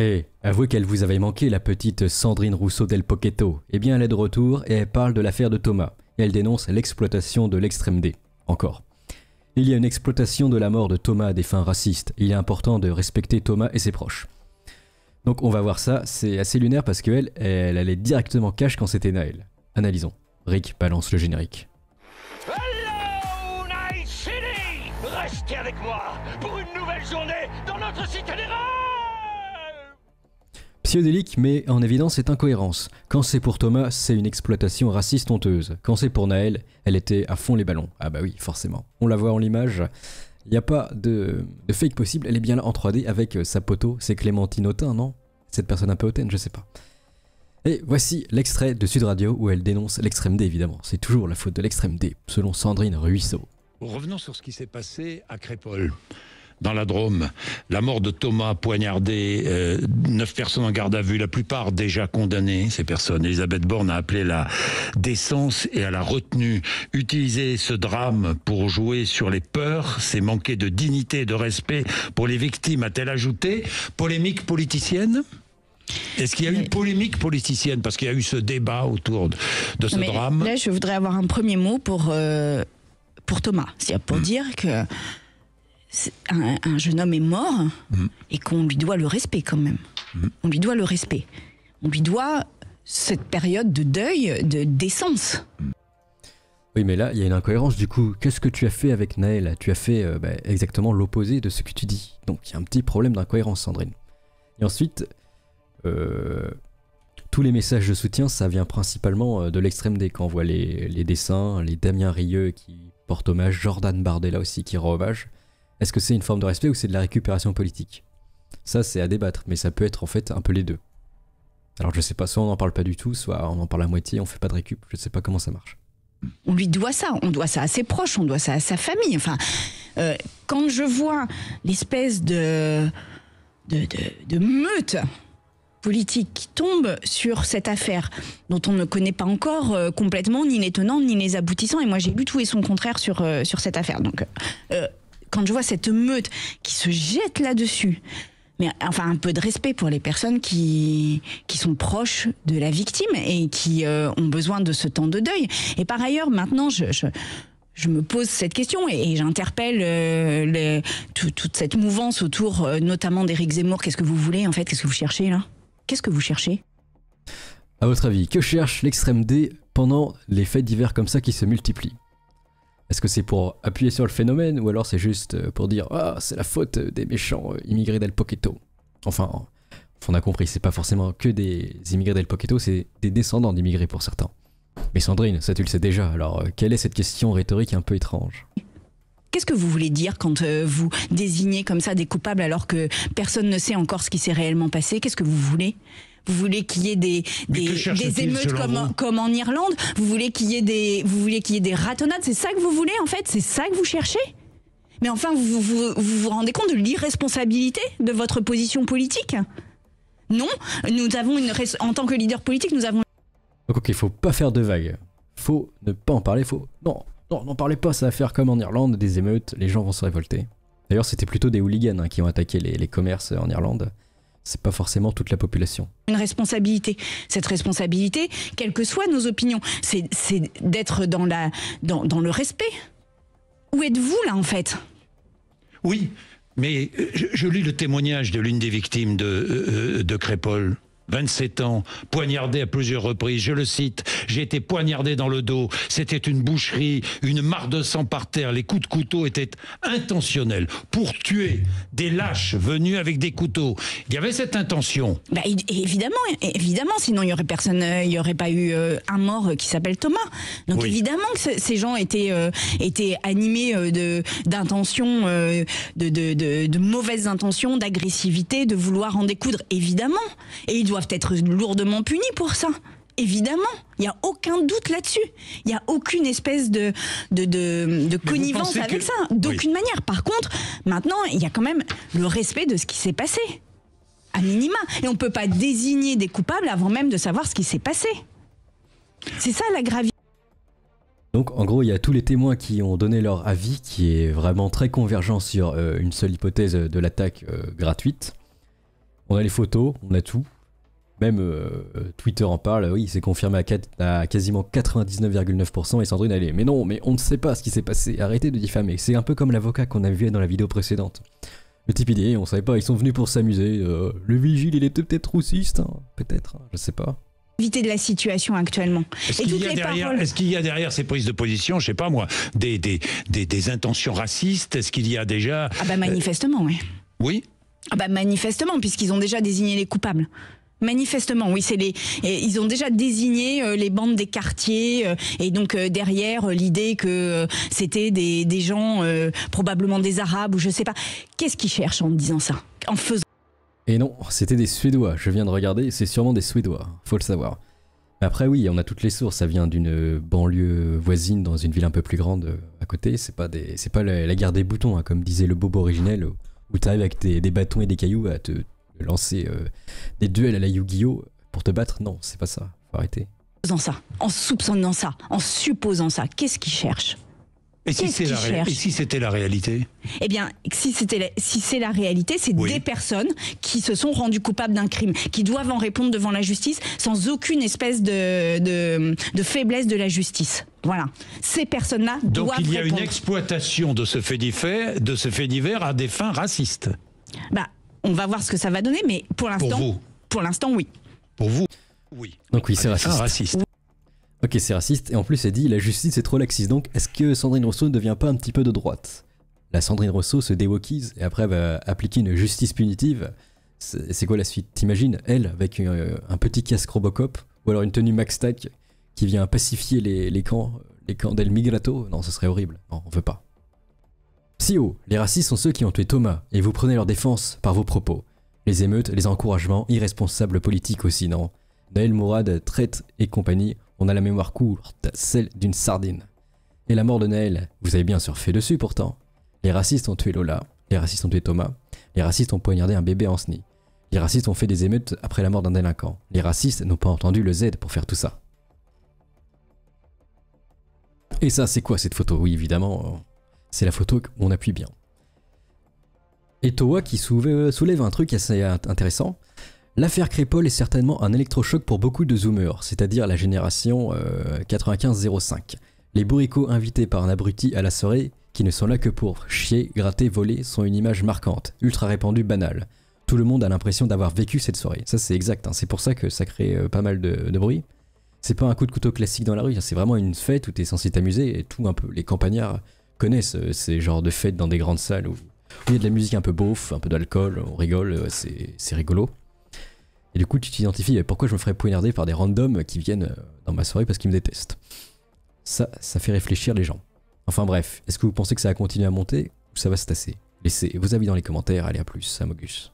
Eh, avouez qu'elle vous avait manqué, la petite Sandrine Rousseau del Poquetto. Eh bien, elle est de retour et elle parle de l'affaire de Thomas. Et elle dénonce l'exploitation de l'extrême D. Encore. Il y a une exploitation de la mort de Thomas à des fins racistes. Il est important de respecter Thomas et ses proches. Donc on va voir ça, c'est assez lunaire parce qu'elle, elle allait directement cash quand c'était Naël. Analysons. Rick balance le générique. Hello, night city Restez avec moi pour une nouvelle journée dans notre cité des Odélique, mais en évidence c'est incohérence. Quand c'est pour Thomas, c'est une exploitation raciste honteuse. Quand c'est pour Naël, elle était à fond les ballons. Ah bah oui, forcément. On la voit en l'image. Il n'y a pas de, fake possible, elle est bien là en 3D avec euh, sa poteau. C'est Clémentine Autain, non Cette personne un peu hautaine, je sais pas. Et voici l'extrait de Sud Radio où elle dénonce l'extrême D, évidemment. C'est toujours la faute de l'extrême D, selon Sandrine Ruisseau. Revenons sur ce qui s'est passé à Crépole dans la Drôme, la mort de Thomas poignardé, euh, neuf personnes en garde à vue, la plupart déjà condamnées, ces personnes. Elisabeth Borne a appelé la décence et à la retenue. Utiliser ce drame pour jouer sur les peurs, c'est manquer de dignité et de respect pour les victimes, a-t-elle ajouté. Polémique politicienne est-ce qu'il y a eu polémique politicienne parce qu'il y a eu ce débat autour de, ce drame je voudrais avoir un premier mot pour euh, pour Thomas, c'est pour hmm. dire que un, jeune homme est mort mm. et qu'on lui doit le respect quand même. Mm. On lui doit le respect. On lui doit cette période de deuil, de décence. Mm. Oui, mais là, il y a une incohérence du coup. Qu'est-ce que tu as fait avec Naël Tu as fait euh, bah, exactement l'opposé de ce que tu dis. Donc il y a un petit problème d'incohérence, Sandrine. Et ensuite, euh, tous les messages de soutien, ça vient principalement euh, de l'extrême dé Quand on voit les, dessins, les Damien Rieux qui portent hommage, Jordan Bardella aussi qui rend hommage. Est-ce que c'est une forme de respect ou c'est de la récupération politique Ça, c'est à débattre, mais ça peut être en fait un peu les deux. Alors je sais pas, soit on n'en parle pas du tout, soit on en parle à moitié, on fait pas de récup, je sais pas comment ça marche. On lui doit ça, on doit ça à ses proches, on doit ça à sa famille. Enfin, euh, quand je vois l'espèce de de, meute politique qui tombe sur cette affaire dont on ne connaît pas encore euh, complètement ni les tenants ni les aboutissants. Et moi, j'ai lu tout et son contraire sur, euh, sur cette affaire. Donc, quand je vois cette meute qui se jette là-dessus, mais enfin un peu de respect pour les personnes qui qui sont proches de la victime et qui euh, ont besoin de ce temps de deuil. Et par ailleurs, maintenant, je, je, me pose cette question et, j'interpelle euh, toute cette mouvance autour, euh, notamment d'Éric Zemmour. Qu'est-ce que vous voulez en fait Qu'est-ce que vous cherchez là Qu'est-ce que vous cherchez À votre avis, que cherche l'extrême D pendant les faits divers comme ça qui se multiplient est-ce que c'est pour appuyer sur le phénomène ou alors c'est juste euh, pour dire Ah, c'est la faute des méchants euh, immigrés d'El Poqueto Enfin, on a compris, c'est pas forcément que des immigrés d'El Poqueto, c'est des descendants d'immigrés pour certains. Mais Sandrine, ça tu le sais déjà, alors euh, quelle est cette question rhétorique un peu étrange Qu'est-ce que vous voulez dire quand vous désignez comme ça des coupables alors que personne ne sait encore ce qui s'est réellement passé Qu'est-ce que vous voulez vous voulez qu'il y ait des, émeutes comme en, Irlande Vous voulez qu'il y ait des, vous ratonnades C'est ça que vous voulez en fait C'est ça que vous cherchez Mais enfin, vous vous, rendez compte de l'irresponsabilité de votre position politique Non, nous avons une en tant que leader politique, nous avons. Donc ok, il faut pas faire de vagues. Faut ne pas en parler. Faut non, n'en parlez pas. Ça va faire comme en Irlande, des émeutes. Les gens vont se révolter. D'ailleurs, c'était plutôt des hooligans hein, qui ont attaqué les commerces en Irlande c'est pas forcément toute la population. Une responsabilité. Cette responsabilité, quelles que soient nos opinions, c'est d'être dans, le respect. Où êtes-vous là en fait Oui, mais je, lis le témoignage de l'une des victimes de, euh, euh, de 27 ans, poignardé à plusieurs reprises, je le cite, j'ai été poignardé dans le dos, c'était une boucherie, une mare de sang par terre, les coups de couteau étaient intentionnels pour tuer des lâches venus avec des couteaux. Il y avait cette intention. Bah, évidemment, évidemment, sinon il n'y aurait personne, euh, il aurait pas eu euh, un mort euh, qui s'appelle Thomas. Donc évidemment que ces gens étaient, étaient animés de d'intentions, de, de, de mauvaises intentions, d'agressivité, de vouloir en découdre, évidemment. Et ils doivent doivent être lourdement punis pour ça. Évidemment, il n'y a aucun doute là-dessus. Il n'y a aucune espèce de, de, connivence avec ça, d'aucune manière. Par contre, maintenant, il y a quand même le respect de ce qui s'est passé, à minima. Et on ne peut pas désigner des coupables avant même de savoir ce qui s'est passé. C'est ça la gravité. Donc en gros, il y a tous les témoins qui ont donné leur avis, qui est vraiment très convergent sur euh, une seule hypothèse euh, de l'attaque euh, gratuite. On a les photos, on a tout même euh, Twitter en parle, oui, c'est confirmé à, à quasiment 99,9%, et Sandrine, elle mais non, mais on ne sait pas ce qui s'est passé, arrêtez de diffamer. C'est un peu comme l'avocat qu'on a vu dans la vidéo précédente. Le type idée, on savait pas, ils sont venus pour s'amuser. Euh, le vigile, il était peut-être roussiste, hein. peut-être, je hein, je sais pas éviter de la situation actuellement. Est-ce qu'il y, est y, a derrière ces prises de position, je sais pas moi, des, des, des, intentions racistes Est-ce qu'il y a déjà... Ah bah euh, manifestement, oui. Oui ah bah manifestement, puisqu'ils ont déjà désigné les coupables. Manifestement, oui, c'est les. Ils ont déjà désigné euh, les bandes des quartiers euh, et donc euh, derrière l'idée que c'était des, gens probablement des Arabes ou je sais pas. Qu'est-ce qu'ils cherchent en disant ça, en faisant Et non, c'était des Suédois. Je viens de regarder, c'est sûrement des Suédois. Faut le savoir. Après, oui, on a toutes les sources. Ça vient d'une banlieue voisine dans une ville un peu plus grande à côté. C'est pas des, c'est pas la, guerre des boutons, hein, comme disait le bobo originel, où t'arrives avec des, des bâtons et des cailloux à bah, te lancer euh, des duels à la Yu-Gi-Oh pour te battre. Non, c'est pas ça. Faut arrêter. En ça, en soupçonnant ça, en supposant ça, qu'est-ce qu'ils cherche et si, si c'était la réalité Eh bien, si c'était si c'est la réalité, c'est des personnes qui se sont rendues coupables d'un crime, qui doivent en répondre devant la justice sans aucune espèce de, faiblesse de la justice. Voilà. Ces personnes-là doivent Donc il y a une exploitation de ce fait divers, de ce fait divers à des fins racistes. Bah, on va voir ce que ça va donner, mais pour l'instant, pour, l'instant, oui. Pour vous, oui. Donc oui, c'est ah, raciste. raciste. Ok, c'est raciste. Et en plus, elle dit la justice est trop laxiste. Donc, est-ce que Sandrine Rousseau ne devient pas un petit peu de droite La Sandrine Rousseau se déwokise et après va appliquer une justice punitive. C'est quoi la suite T'imagines, elle, avec euh, un petit casque Robocop ou alors une tenue Max qui vient pacifier les, camps, les camps del Migrato Non, ce serait horrible. On on veut pas haut, les racistes sont ceux qui ont tué Thomas, et vous prenez leur défense par vos propos. Les émeutes, les encouragements, irresponsables politiques aussi, non Naël Mourad, traite et compagnie, on a la mémoire courte, celle d'une sardine. Et la mort de Naël, vous avez bien surfé dessus pourtant. Les racistes ont tué Lola, les racistes ont tué Thomas, les racistes ont poignardé un bébé en Les racistes ont fait des émeutes après la mort d'un délinquant. Les racistes n'ont pas entendu le Z pour faire tout ça. Et ça, c'est quoi cette photo Oui, évidemment, euh, c'est la photo qu'on appuie bien. Et Toa qui soulève, un truc assez intéressant. L'affaire Crépole est certainement un électrochoc pour beaucoup de zoomers, c'est-à-dire la génération 95-05. Euh, Les bourricots invités par un abruti à la soirée, qui ne sont là que pour chier, gratter, voler, sont une image marquante, ultra répandue, banale. Tout le monde a l'impression d'avoir vécu cette soirée. Ça c'est exact, hein. c'est pour ça que ça crée euh, pas mal de, bruit. C'est pas un coup de couteau classique dans la rue, hein. c'est vraiment une fête où t'es censé t'amuser et tout un peu. Les campagnards connaissent ces genres de fêtes dans des grandes salles où il y a de la musique un peu beauf, un peu d'alcool, on rigole, euh, c'est rigolo. Et du coup, tu t'identifies euh, pourquoi je me ferais poignarder par des randoms qui viennent euh, dans ma soirée parce qu'ils me détestent. Ça, ça fait réfléchir les gens. Enfin bref, est-ce que vous pensez que ça va continuer à monter ou ça va se tasser Laissez vos avis dans les commentaires, allez à plus, à Mogus.